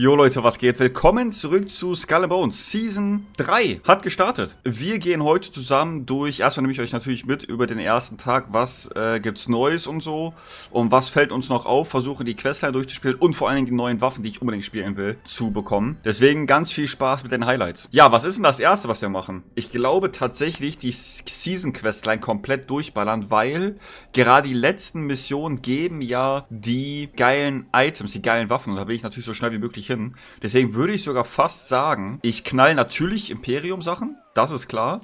Jo Leute, was geht? Willkommen zurück zu Skull and Bones. Season 3 hat gestartet. Wir gehen heute zusammen durch, erstmal nehme ich euch natürlich mit über den ersten Tag, was äh, gibt's Neues und so und was fällt uns noch auf, versuche die Questline durchzuspielen und vor allen Dingen die neuen Waffen, die ich unbedingt spielen will, zu bekommen. Deswegen ganz viel Spaß mit den Highlights. Ja, was ist denn das Erste, was wir machen? Ich glaube tatsächlich die Season Questline komplett durchballern, weil gerade die letzten Missionen geben ja die geilen Items, die geilen Waffen und da will ich natürlich so schnell wie möglich hin. Deswegen würde ich sogar fast sagen, ich knall natürlich Imperium-Sachen, das ist klar.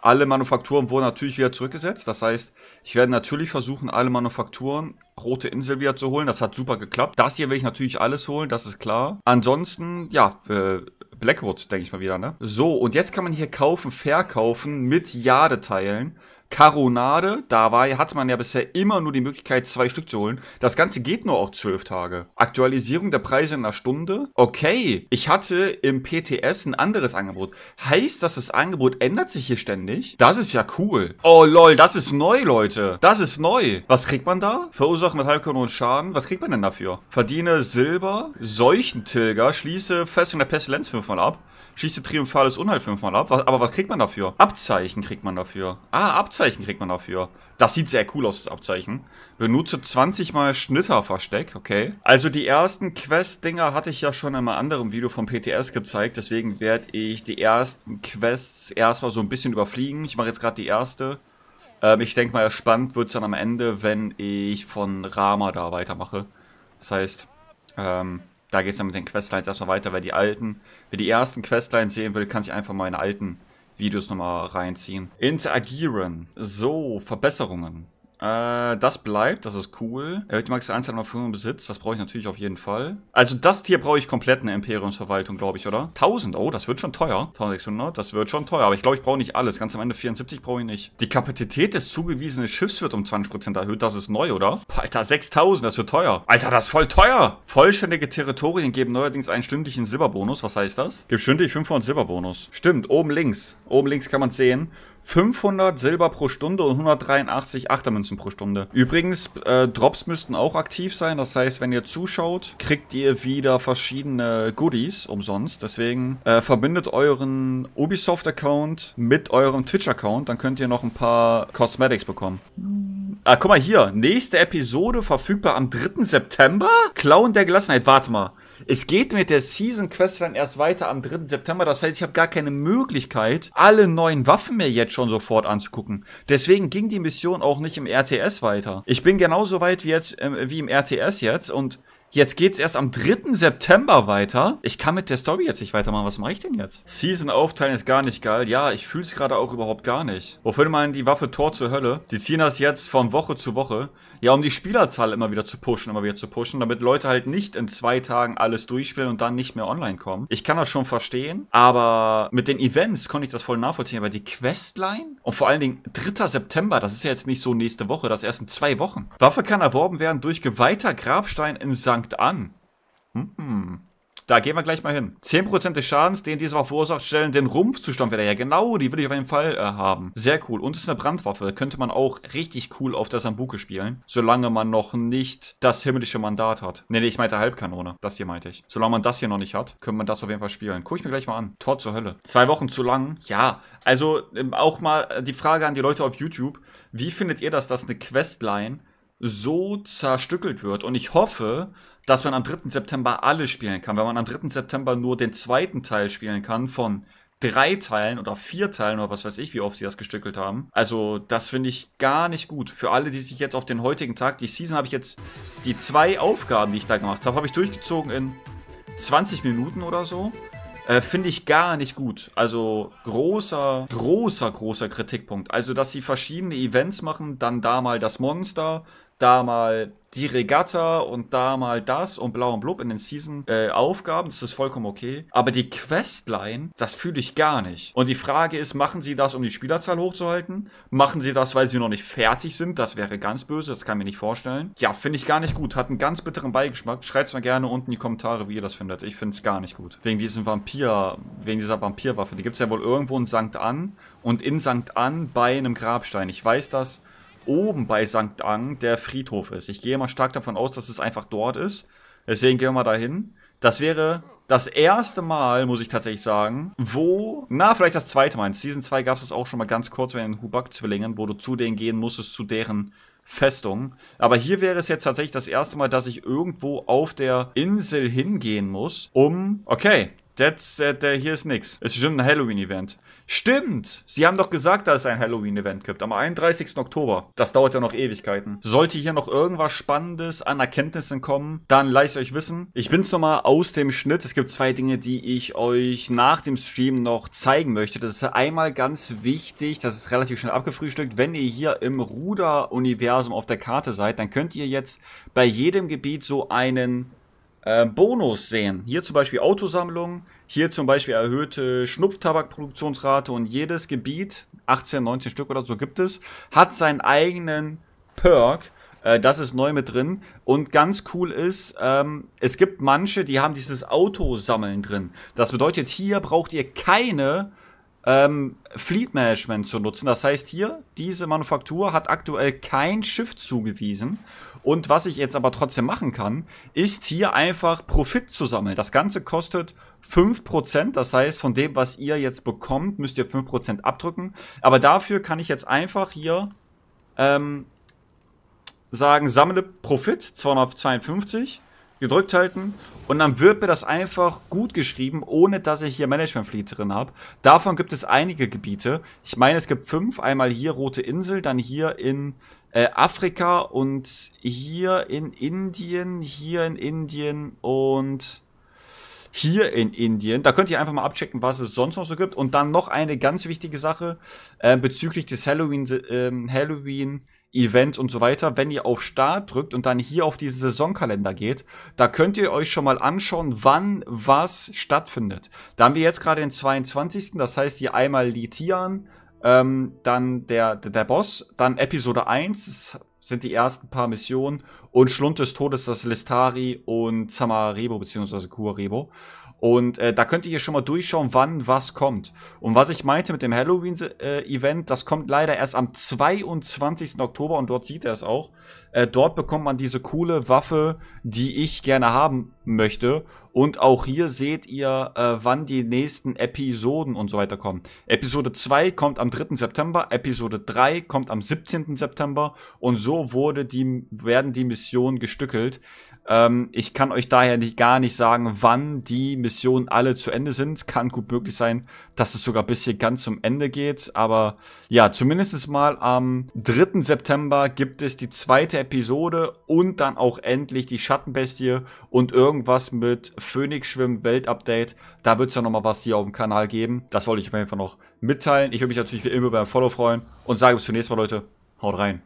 Alle Manufakturen wurden natürlich wieder zurückgesetzt. Das heißt, ich werde natürlich versuchen, alle Manufakturen Rote Insel wieder zu holen. Das hat super geklappt. Das hier will ich natürlich alles holen, das ist klar. Ansonsten, ja, äh, Blackwood, denke ich mal wieder, ne? So, und jetzt kann man hier kaufen, verkaufen mit Jadeteilen. Karonade, dabei hatte man ja bisher immer nur die Möglichkeit, zwei Stück zu holen. Das Ganze geht nur auch zwölf Tage. Aktualisierung der Preise in einer Stunde. Okay, ich hatte im PTS ein anderes Angebot. Heißt dass das Angebot ändert sich hier ständig? Das ist ja cool. Oh lol, das ist neu, Leute. Das ist neu. Was kriegt man da? Verursache Verursachen und Schaden. Was kriegt man denn dafür? Verdiene Silber, Seuchentilger, schließe Festung der Pestilenz fünfmal ab, schieße triumphales Unheil fünfmal ab. Was, aber was kriegt man dafür? Abzeichen kriegt man dafür. Ah, Abzeichen. Abzeichen kriegt man dafür. Das sieht sehr cool aus, das Abzeichen. Benutze 20 mal Schnitterversteck, okay. Also die ersten Quest-Dinger hatte ich ja schon in einem anderen Video vom PTS gezeigt. Deswegen werde ich die ersten Quests erstmal so ein bisschen überfliegen. Ich mache jetzt gerade die erste. Ähm, ich denke mal, spannend wird es dann am Ende, wenn ich von Rama da weitermache. Das heißt, ähm, da geht es dann mit den Questlines erstmal weiter. Wer die alten, wer die ersten Questlines sehen will, kann sich einfach mal meine alten Videos nochmal reinziehen. Interagieren. So, Verbesserungen. Äh, das bleibt, das ist cool. Erhöht die Max der Einzelheit auf Besitz, das brauche ich natürlich auf jeden Fall. Also das Tier brauche ich komplett eine Imperiumsverwaltung, glaube ich, oder? 1000, oh, das wird schon teuer. 1600, das wird schon teuer. Aber ich glaube, ich brauche nicht alles. Ganz am Ende 74 brauche ich nicht. Die Kapazität des zugewiesenen Schiffs wird um 20% erhöht. Das ist neu, oder? Boah, Alter, 6000, das wird teuer. Alter, das ist voll teuer. Vollständige Territorien geben neuerdings einen stündlichen Silberbonus. Was heißt das? Gibt stündlich 500 Silberbonus. Stimmt, oben links. Oben links kann man sehen. 500 Silber pro Stunde und 183 Achtermünzen pro Stunde. Übrigens, äh, Drops müssten auch aktiv sein. Das heißt, wenn ihr zuschaut, kriegt ihr wieder verschiedene Goodies umsonst. Deswegen äh, verbindet euren Ubisoft-Account mit eurem Twitch-Account. Dann könnt ihr noch ein paar Cosmetics bekommen. Mhm. Ah, guck mal hier. Nächste Episode verfügbar am 3. September? Clown der Gelassenheit. Warte mal. Es geht mit der Season Quest dann erst weiter am 3. September. Das heißt, ich habe gar keine Möglichkeit, alle neuen Waffen mir jetzt schon sofort anzugucken. Deswegen ging die Mission auch nicht im RTS weiter. Ich bin genauso weit wie, jetzt, äh, wie im RTS jetzt und Jetzt geht's erst am 3. September weiter. Ich kann mit der Story jetzt nicht weitermachen. Was mache ich denn jetzt? Season aufteilen ist gar nicht geil. Ja, ich fühl's gerade auch überhaupt gar nicht. Wofür man die Waffe Tor zur Hölle? Die ziehen das jetzt von Woche zu Woche. Ja, um die Spielerzahl immer wieder zu pushen, immer wieder zu pushen, damit Leute halt nicht in zwei Tagen alles durchspielen und dann nicht mehr online kommen. Ich kann das schon verstehen, aber mit den Events konnte ich das voll nachvollziehen. Aber die Questline und vor allen Dingen 3. September, das ist ja jetzt nicht so nächste Woche, das ist erst in zwei Wochen. Waffe kann erworben werden durch geweihter Grabstein in St langt an. Hm. Da gehen wir gleich mal hin. 10% des Schadens, den diese Waffe verursacht, stellen den Rumpfzustand wieder her. Genau, die will ich auf jeden Fall äh, haben. Sehr cool. Und es ist eine Brandwaffe. Könnte man auch richtig cool auf der Sambuke spielen. Solange man noch nicht das himmlische Mandat hat. Nee, nee, ich meinte Halbkanone. Das hier meinte ich. Solange man das hier noch nicht hat, könnte man das auf jeden Fall spielen. Guck ich mir gleich mal an. Tor zur Hölle. Zwei Wochen zu lang. Ja. Also ähm, auch mal äh, die Frage an die Leute auf YouTube. Wie findet ihr das, dass eine Questline so zerstückelt wird. Und ich hoffe, dass man am 3. September alle spielen kann. Wenn man am 3. September nur den zweiten Teil spielen kann von drei Teilen oder vier Teilen oder was weiß ich, wie oft sie das gestückelt haben. Also das finde ich gar nicht gut. Für alle, die sich jetzt auf den heutigen Tag, die Season habe ich jetzt, die zwei Aufgaben, die ich da gemacht habe, habe ich durchgezogen in 20 Minuten oder so. Äh, Finde ich gar nicht gut. Also großer, großer, großer Kritikpunkt. Also, dass sie verschiedene Events machen, dann da mal das Monster, da mal die Regatta und da mal das und blau und blub in den Season-Aufgaben. Äh, das ist vollkommen okay. Aber die Questline, das fühle ich gar nicht. Und die Frage ist, machen sie das, um die Spielerzahl hochzuhalten? Machen sie das, weil sie noch nicht fertig sind? Das wäre ganz böse, das kann ich mir nicht vorstellen. Ja, finde ich gar nicht gut. Hat einen ganz bitteren Beigeschmack. Schreibt mal gerne unten in die Kommentare, wie ihr das findet. Ich finde es gar nicht gut. Wegen diesem Vampir, wegen dieser Vampirwaffe. Die gibt es ja wohl irgendwo in St. An und in St. An bei einem Grabstein. Ich weiß das oben bei St. Ang der Friedhof ist. Ich gehe mal stark davon aus, dass es einfach dort ist. Deswegen gehen wir mal dahin. Das wäre das erste Mal, muss ich tatsächlich sagen, wo, na, vielleicht das zweite Mal. In Season 2 gab es das auch schon mal ganz kurz bei den Hubak-Zwillingen, wo du zu denen gehen musstest, zu deren Festung. Aber hier wäre es jetzt tatsächlich das erste Mal, dass ich irgendwo auf der Insel hingehen muss, um, okay, das, äh, der, hier ist nix. Es ist bestimmt ein Halloween-Event. Stimmt! Sie haben doch gesagt, dass es ein Halloween-Event gibt. Am 31. Oktober. Das dauert ja noch Ewigkeiten. Sollte hier noch irgendwas Spannendes an Erkenntnissen kommen, dann lasst euch wissen. Ich bin's nochmal aus dem Schnitt. Es gibt zwei Dinge, die ich euch nach dem Stream noch zeigen möchte. Das ist einmal ganz wichtig, das ist relativ schnell abgefrühstückt. Wenn ihr hier im Ruder-Universum auf der Karte seid, dann könnt ihr jetzt bei jedem Gebiet so einen äh, Bonus sehen. Hier zum Beispiel Autosammlung, hier zum Beispiel erhöhte Schnupftabakproduktionsrate und jedes Gebiet, 18, 19 Stück oder so gibt es, hat seinen eigenen Perk. Äh, das ist neu mit drin. Und ganz cool ist, ähm, es gibt manche, die haben dieses Autosammeln drin. Das bedeutet, hier braucht ihr keine äh, ähm, Fleet Management zu nutzen. Das heißt hier, diese Manufaktur hat aktuell kein Schiff zugewiesen. Und was ich jetzt aber trotzdem machen kann, ist hier einfach Profit zu sammeln. Das Ganze kostet 5%, das heißt von dem, was ihr jetzt bekommt, müsst ihr 5% abdrücken. Aber dafür kann ich jetzt einfach hier ähm, sagen, sammle Profit 252 gedrückt halten und dann wird mir das einfach gut geschrieben, ohne dass ich hier Management Fleet drin habe. Davon gibt es einige Gebiete. Ich meine, es gibt fünf. Einmal hier Rote Insel, dann hier in äh, Afrika und hier in Indien, hier in Indien und hier in Indien. Da könnt ihr einfach mal abchecken, was es sonst noch so gibt. Und dann noch eine ganz wichtige Sache äh, bezüglich des Halloween, äh, Halloween Events und so weiter. Wenn ihr auf Start drückt und dann hier auf diesen Saisonkalender geht, da könnt ihr euch schon mal anschauen, wann was stattfindet. Da haben wir jetzt gerade den 22. Das heißt, hier einmal die Tian, ähm, dann der, der, der Boss, dann Episode 1, sind die ersten paar Missionen und Schlund des Todes das Listari und Samarebo beziehungsweise Kuarebo. Und äh, da könnt ihr hier schon mal durchschauen, wann was kommt. Und was ich meinte mit dem Halloween-Event, äh, das kommt leider erst am 22. Oktober und dort sieht er es auch. Äh, dort bekommt man diese coole Waffe, die ich gerne haben möchte. Und auch hier seht ihr, äh, wann die nächsten Episoden und so weiter kommen. Episode 2 kommt am 3. September, Episode 3 kommt am 17. September und so wurde die, werden die Missionen gestückelt. Ähm, ich kann euch daher nicht, gar nicht sagen, wann die Missionen alle zu Ende sind. Kann gut möglich sein, dass es sogar bis hier ganz zum Ende geht. Aber ja, zumindest mal am 3. September gibt es die zweite Episode und dann auch endlich die Schattenbestie und irgendwann irgendwas mit Phoenix Schwimmen Welt Update. Da wird es ja nochmal was hier auf dem Kanal geben. Das wollte ich auf jeden Fall noch mitteilen. Ich würde mich natürlich wie immer beim Follow freuen und sage bis zum nächsten Mal, Leute. Haut rein.